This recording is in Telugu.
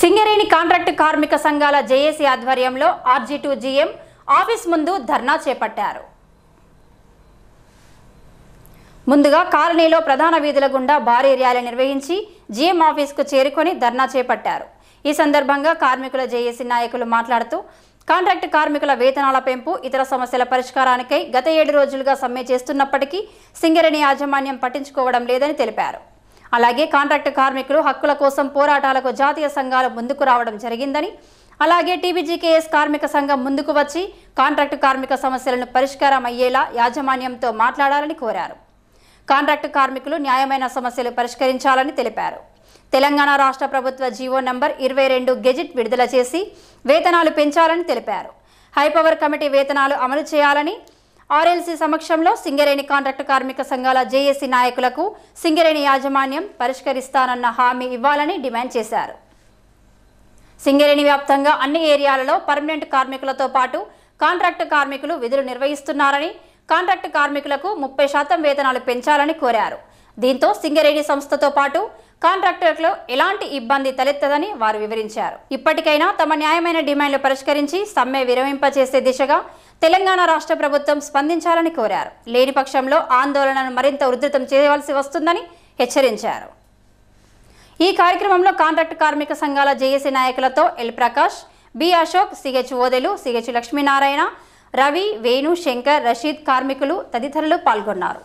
సింగరేణి కాంట్రాక్టు కార్మిక సంఘాల జేఏసీ ఆధ్వర్యంలో టూ జీఎం ఆఫీస్ ముందు ధర్నా చేపట్టారు ముందుగా కాలనీలో ప్రధాన వీధుల గుండా భారీ ర్యాలీ నిర్వహించి జీఎం ఆఫీస్కు చేరుకొని ధర్నా చేపట్టారు ఈ సందర్భంగా కార్మికుల జేఏసీ నాయకులు మాట్లాడుతూ కాంట్రాక్టు కార్మికుల వేతనాల పెంపు ఇతర సమస్యల పరిష్కారానికై గత ఏడు రోజులుగా సమ్మె చేస్తున్నప్పటికీ సింగరేణి యాజమాన్యం పట్టించుకోవడం లేదని తెలిపారు అలాగే కాంట్రాక్ట్ కార్మికులు హక్కుల కోసం పోరాటాలకు జాతీయ సంఘాలు ముందుకు రావడం జరిగిందని అలాగే టీబీజీకేఎస్ కార్మిక సంఘం ముందుకు వచ్చి కాంట్రాక్టు కార్మిక సమస్యలను పరిష్కారం అయ్యేలా యాజమాన్యంతో మాట్లాడాలని కోరారు కాంట్రాక్టు కార్మికులు న్యాయమైన సమస్యలు పరిష్కరించాలని తెలిపారు తెలంగాణ రాష్ట్ర ప్రభుత్వ జీవో నంబర్ ఇరవై రెండు గెజిట్ విడుదల చేసి వేతనాలు పెంచాలని తెలిపారు హైపవర్ కమిటీ వేతనాలు అమలు చేయాలని ఆర్ఎల్సీ సమక్షంలో సింగరేణి కాంట్రాక్టు కార్మిక సంఘాల జేఏసీ నాయకులకు సింగరేణి యాజమాన్యం పరిష్కరిస్తానన్న హామీ ఇవ్వాలని డిమాండ్ చేశారు సింగరేణి వ్యాప్తంగా అన్ని ఏరియాలలో పర్మనెంట్ కార్మికులతో పాటు కాంట్రాక్టు కార్మికులు విధులు నిర్వహిస్తున్నారని కాంట్రాక్టు కార్మికులకు ముప్పై శాతం వేతనాలు పెంచాలని కోరారు దీంతో సింగరేణి సంస్థతో పాటు కాంట్రాక్టర్లు ఎలాంటి ఇబ్బంది తలెత్తదని వారు వివరించారు ఇప్పటికైనా తమ న్యాయమైన డిమాండ్లు పరిష్కరించి సమ్మె విరమింపచేసే దిశగా తెలంగాణ రాష్ట్ర ప్రభుత్వం స్పందించాలని కోరారు లేని పక్షంలో ఆందోళనను మరింత ఉధృతం చేయవలసి వస్తుందని హెచ్చరించారు ఈ కార్యక్రమంలో కాంట్రాక్ట్ కార్మిక సంఘాల జేఏసీ నాయకులతో L Prakash B Ashok CH Odelu CH Lakshminarayana Ravi Venu Shankar Rasheed కార్మికులు తదితరులు పాల్గొన్నారు